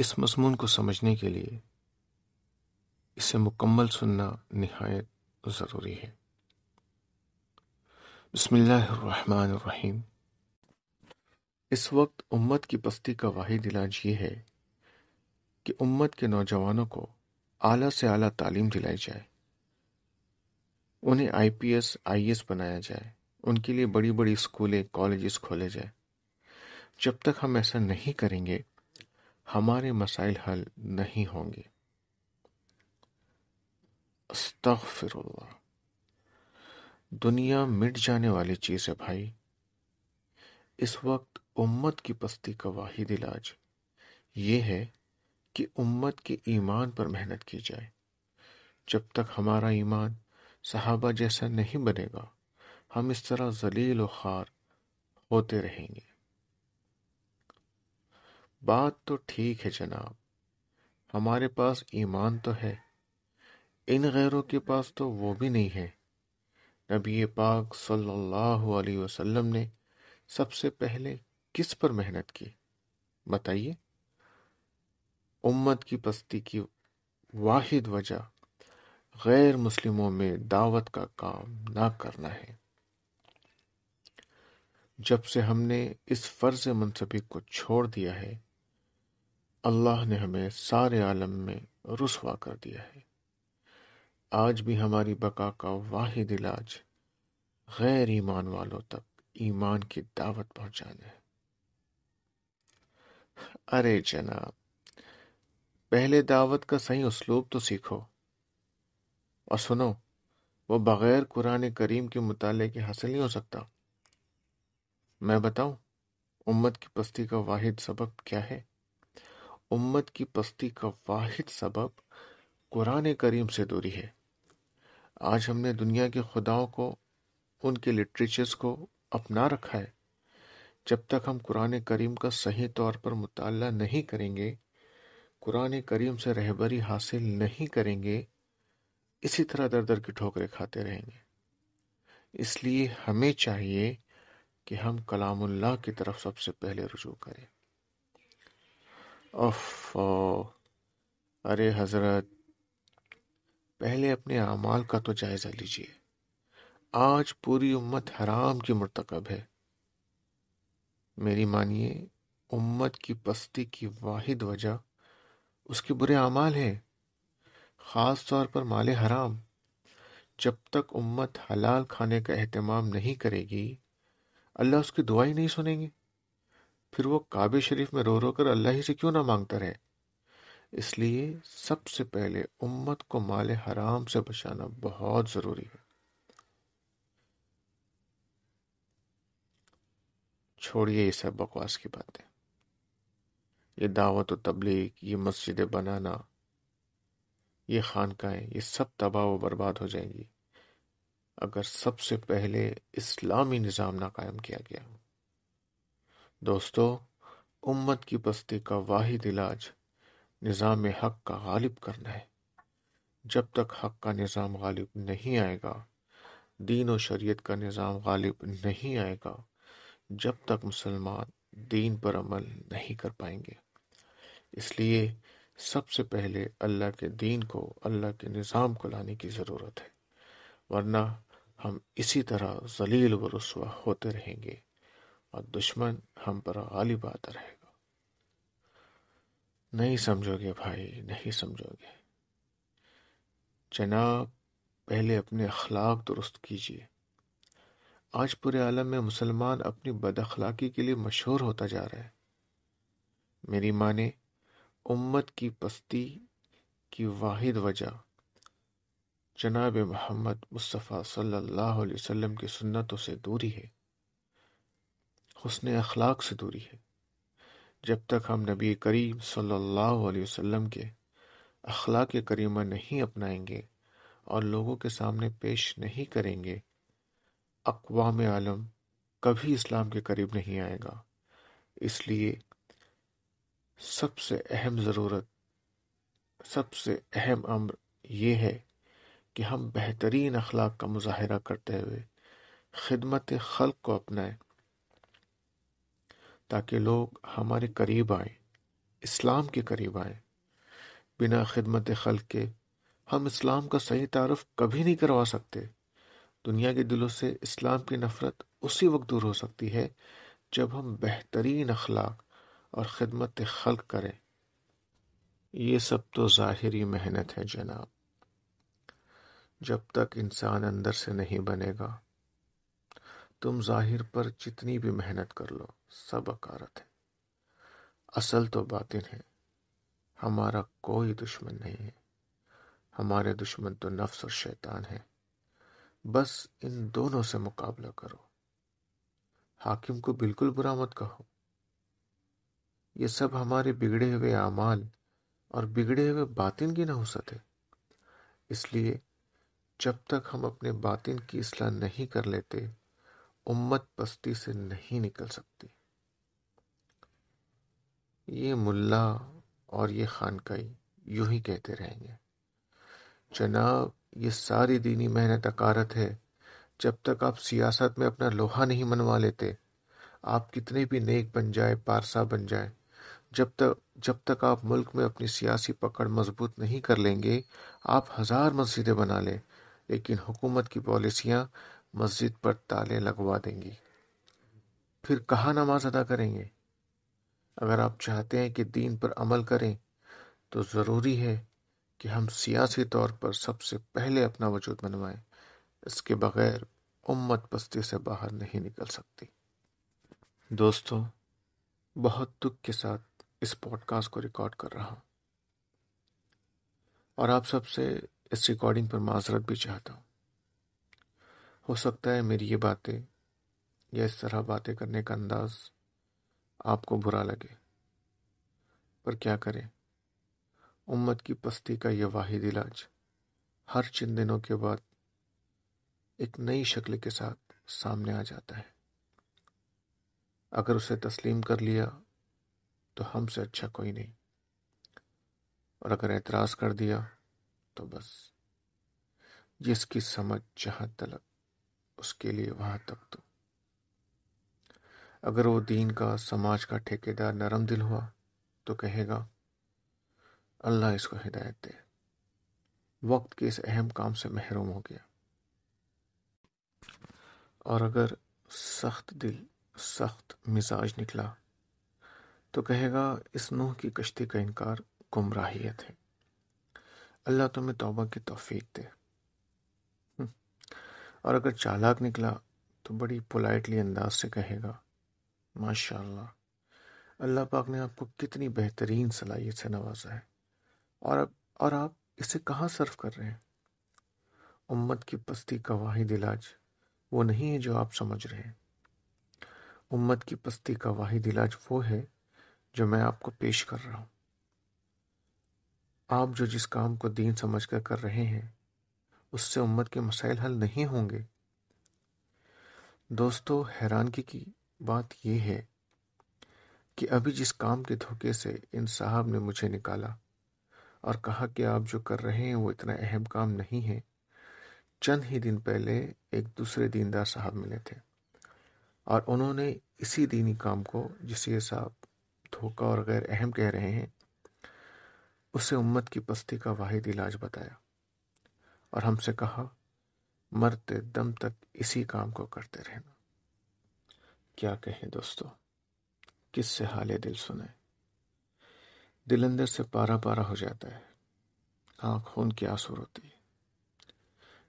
इस मजमून को समझने के लिए इसे मुकम्मल सुनना नहायत ज़रूरी है बसमीम इस वक्त उम्मत की पस्ती का वाहिद इलाज ये है कि उम्मत के नौजवानों को आला से आला तालीम दिलाई जाए उन्हें आईपीएस आईएएस बनाया जाए उनके लिए बड़ी बड़ी स्कूलें कॉलेजेस खोले जाए जब तक हम ऐसा नहीं करेंगे हमारे मसाइल हल नहीं होंगे दुनिया मिट जाने वाली चीज़ है भाई इस वक्त उम्मत की पस्ती का वाहिद इलाज ये है कि उम्मत के ईमान पर मेहनत की जाए जब तक हमारा ईमान सहाबा जैसा नहीं बनेगा हम इस तरह जलील और खार होते रहेंगे बात तो ठीक है जनाब हमारे पास ईमान तो है इन गैरों के पास तो वो भी नहीं है नबी पाक सल्लल्लाहु अलैहि वसल्लम ने सबसे पहले किस पर मेहनत की बताइए उम्मत की पस्ती की वाहिद वजह गैर मुस्लिमों में दावत का काम ना करना है जब से हमने इस फर्ज मनसबी को छोड़ दिया है अल्लाह ने हमें सारे आलम में रसवा कर दिया है आज भी हमारी बका का वाहिद इलाज गैर ईमान वालों तक ईमान की दावत पहुंचाना है अरे जनाब पहले दावत का सही उसलूब तो सीखो और सुनो वो बगैर कुरान करीम के मुताले के हासिल नहीं हो सकता मैं बताऊं उम्मत की पस्ती का वाहिद सबक क्या है उम्मत की पस्ती का वाहिद सबब कुरान करीम से दूरी है आज हमने दुनिया के खुदाओं को उनके लिटरेचर्स को अपना रखा है जब तक हम कुरान करीम का सही तौर पर मुताल नहीं करेंगे कुरान करीम से रहबरी हासिल नहीं करेंगे इसी तरह दर दर की ठोकरें खाते रहेंगे इसलिए हमें चाहिए कि हम कलामुल्लाह की तरफ सबसे पहले रुजू करें अफो अरे हजरत पहले अपने अमाल का तो जायजा लीजिए आज पूरी उम्मत हराम की मरतकब है मेरी मानिए उम्मत की पस्ती की वाहिद वजह उसके बुरे अमाल हैं ख़ास तौर पर माले हराम जब तक उम्मत हलाल खाने का अहतमाम नहीं करेगी अल्लाह उसकी दुआई नहीं सुनेंगे फिर वो काबे शरीफ में रो रो कर अल्लाह ही से क्यों ना मांगता रहे इसलिए सबसे पहले उम्मत को माले हराम से बचाना बहुत ज़रूरी है छोड़िए ये सब बकवास की बातें ये दावत और तबलीग ये मस्जिदें बनाना ये खानकाएं ये सब तबाह व बर्बाद हो जाएंगी अगर सबसे पहले इस्लामी निज़ाम ना कायम किया गया दोस्तों, उम्मत की बस्ती का वाहिद इलाज निज़ाम हक का गालिब करना है। जब तक हक का निज़ाम गालिब नहीं आएगा, दीन और शरीयत का निज़ाम गालिब नहीं आएगा, जब तक मुसलमान दीन पर अमल नहीं कर पाएंगे। इसलिए सबसे पहले अल्लाह के दीन को, अल्लाह के निज़ाम को लाने की ज़रूरत है, वरना हम इसी तरह ज़लील व रुस्वा होते रहेंगे और दुश्मन हम पर गालिब आता रहेगा नहीं समझोगे भाई नहीं समझोगे जनाब पहले अपने अखलाक दुरुस्त कीजिए आज पूरे आलम में मुसलमान अपनी बद अखलाकी के लिए मशहूर होता जा रहा है मेरी माँ ने उम्मत की पस्ती की वाहिद वजह जनाब मोहम्मद मुस्तफ़ा सल्लल्लाहु अलैहि वसल्लम की सुन्नतों से दूरी है हसन अखलाक से दूरी है जब तक हम नबी करीम सल्लल्लाहु अलैहि वसल्लम के अखलाक करीमा नहीं अपनाएंगे और लोगों के सामने पेश नहीं करेंगे अकवाम आलम कभी इस्लाम के करीब नहीं आएगा इसलिए सबसे अहम ज़रूरत सबसे अहम अम्र ये है कि हम बेहतरीन अखलाक का मुजाहरा करते हुए खिदमत खल को अपनाएं ताकि लोग हमारे करीब आए इस्लाम के करीब आए बिना खिदमत खल के हम इस्लाम का सही तारफ कभी नहीं करवा सकते दुनिया के दिलों से इस्लाम की नफरत उसी वक्त दूर हो सकती है जब हम बेहतरीन अखलाक और खिदमत खल्क करें ये सब तो ज़ाहरी मेहनत है जनाब जब तक इंसान अंदर से नहीं बनेगा तुम जाहिर पर जितनी भी मेहनत कर लो सब अकारत है असल तो बातिन है हमारा कोई दुश्मन नहीं है हमारे दुश्मन तो नफ्स और शैतान है बस इन दोनों से मुकाबला करो हाकिम को बिल्कुल बुरा मत कहो ये सब हमारे बिगड़े हुए आमाल और बिगड़े हुए बातिन की नहुसत है इसलिए जब तक हम अपने बातिन की असलाह नहीं कर लेते उम्मत पस्ती से नहीं निकल सकती ये मुल्ला और ये खानकई यूं ही कहते रहेंगे जनाब ये सारी दीनी मेहनत अकारत है जब तक आप सियासत में अपना लोहा नहीं मनवा लेते आप कितने भी नेक बन जाए पारसा बन जाए जब तक जब तक आप मुल्क में अपनी सियासी पकड़ मजबूत नहीं कर लेंगे आप हज़ार मस्जिदें बना लें लेकिन हुकूमत की पॉलिसियाँ मस्जिद पर ताले लगवा देंगी फिर कहाँ नमाज अदा करेंगे अगर आप चाहते हैं कि दीन पर अमल करें तो ज़रूरी है कि हम सियासी तौर पर सबसे पहले अपना वजूद बनवाएं इसके बगैर उम्मत बस्ती से बाहर नहीं निकल सकती दोस्तों बहुत दुख के साथ इस पॉडकास्ट को रिकॉर्ड कर रहा हूँ और आप सबसे इस रिकॉर्डिंग पर माजरत भी चाहता हूँ हो सकता है मेरी ये बातें या इस तरह बातें करने का अंदाज़ आपको बुरा लगे पर क्या करें उम्मत की पस्ती का यह वाहिद इलाज हर चंद दिनों के बाद एक नई शक्ल के साथ सामने आ जाता है अगर उसे तस्लीम कर लिया तो हमसे अच्छा कोई नहीं और अगर एतराज़ कर दिया तो बस जिसकी समझ जहां तलक उसके लिए वहां तक तो अगर वो दीन का समाज का ठेकेदार नरम दिल हुआ तो कहेगा अल्लाह इसको हिदायत दे वक्त के इस अहम काम से महरूम हो गया और अगर सख्त दिल सख्त मिजाज निकला तो कहेगा इस नूह की कश्ती का इनकार गुमराहियत है अल्लाह तुम्हें तौबा की तोफीक दे हम्म। और अगर चालाक निकला तो बड़ी पोलाइटली अंदाज से कहेगा माशाल्लाह अल्लाह पाक ने आपको कितनी बेहतरीन सलाहियत से नवाजा है और अब और आप इसे कहाँ सर्व कर रहे हैं उम्मत की पस्ती का वाहिद इलाज वो नहीं है जो आप समझ रहे हैं उम्मत की पस्ती का वाहिद इलाज वो है जो मैं आपको पेश कर रहा हूँ आप जो जिस काम को दीन समझ कर कर रहे हैं उससे उम्मत के मसाइल हल नहीं होंगे दोस्तों हैरानगी की बात यह है कि अभी जिस काम के धोखे से इन साहब ने मुझे निकाला और कहा कि आप जो कर रहे हैं वो इतना अहम काम नहीं है चंद ही दिन पहले एक दूसरे दीनदार साहब मिले थे और उन्होंने इसी दीनी काम को जिसे ये साहब धोखा और गैर अहम कह रहे हैं उसे उम्मत की पस्ती का वाहिद इलाज बताया और हमसे कहा मरते दम तक इसी काम को करते रहना क्या कहें दोस्तों किस से हाल दिल सुने दिल अंदर से पारा पारा हो जाता है आंख खून की आंसू होती है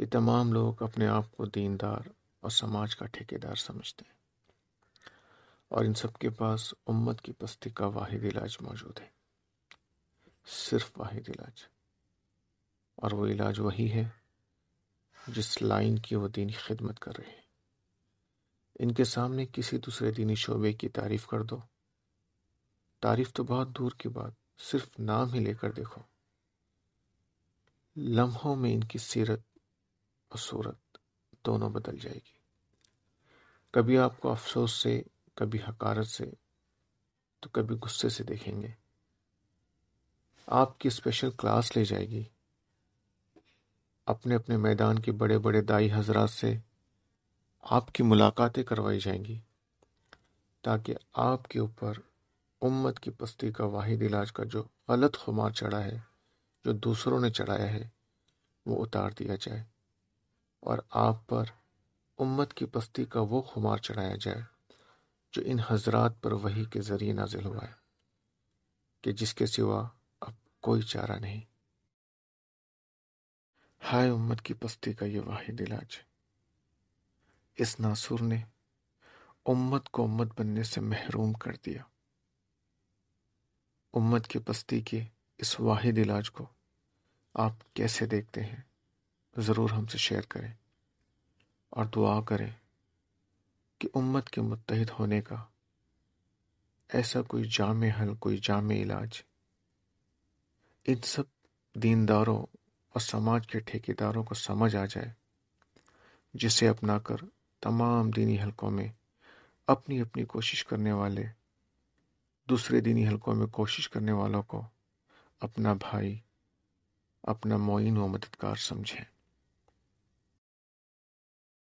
ये तमाम लोग अपने आप को दीनदार और समाज का ठेकेदार समझते हैं और इन सब के पास उम्मत की पस्ती का वाहिद इलाज मौजूद है सिर्फ वाहिद इलाज और वो इलाज वही है जिस लाइन की वो दीनी खिदमत कर रहे हैं इनके सामने किसी दूसरे दीनी शोबे की तारीफ कर दो तारीफ तो बहुत दूर की बात सिर्फ नाम ही लेकर देखो लम्हों में इनकी सीरत और सूरत दोनों बदल जाएगी कभी आपको अफसोस से कभी हकारत से तो कभी गुस्से से देखेंगे आपकी स्पेशल क्लास ले जाएगी अपने अपने मैदान के बड़े बड़े दाई हजरात से आपकी मुलाकातें करवाई जाएंगी ताकि आपके ऊपर उम्मत की पस्ती का वाहिद इलाज का जो गलत खुमार चढ़ा है जो दूसरों ने चढ़ाया है वो उतार दिया जाए और आप पर उम्मत की पस्ती का वो खुमार चढ़ाया जाए जो इन हजरात पर वही के ज़रिए नाजिल हुआ है कि जिसके सिवा अब कोई चारा नहीं हाय उम्मत की पस्ती का ये वाहिद इलाज है इस नासुर ने उम्मत को उम्मत बनने से महरूम कर दिया उम्मत की पस्ती के इस वाहिद इलाज को आप कैसे देखते हैं ज़रूर हमसे शेयर करें और दुआ करें कि उम्मत के मुतहद होने का ऐसा कोई जाम हल कोई जाम इलाज इन सब दीनदारों और समाज के ठेकेदारों को समझ आ जाए जिसे अपनाकर तमाम दीनी हलकों में अपनी अपनी कोशिश करने वाले दूसरे दीनी हलकों में कोशिश करने वालों को अपना भाई अपना मोइन व मददगार समझें